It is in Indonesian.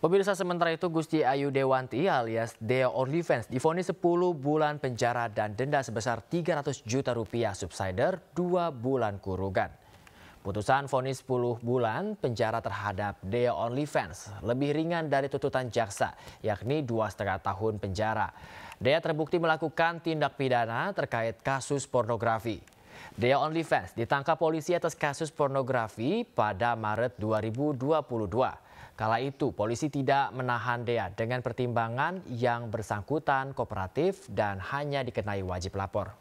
Pemirsa sementara itu Gusti Ayu Dewanti alias Dea Onlyfans difonis 10 bulan penjara dan denda sebesar 300 juta rupiah subsider 2 bulan kurungan. Putusan vonis 10 bulan penjara terhadap Dea Onlyfans lebih ringan dari tuntutan jaksa yakni dua setengah tahun penjara. Dea terbukti melakukan tindak pidana terkait kasus pornografi. Dea Onlyfans ditangkap polisi atas kasus pornografi pada Maret 2022. Kala itu, polisi tidak menahan Dea dengan pertimbangan yang bersangkutan kooperatif dan hanya dikenai wajib lapor.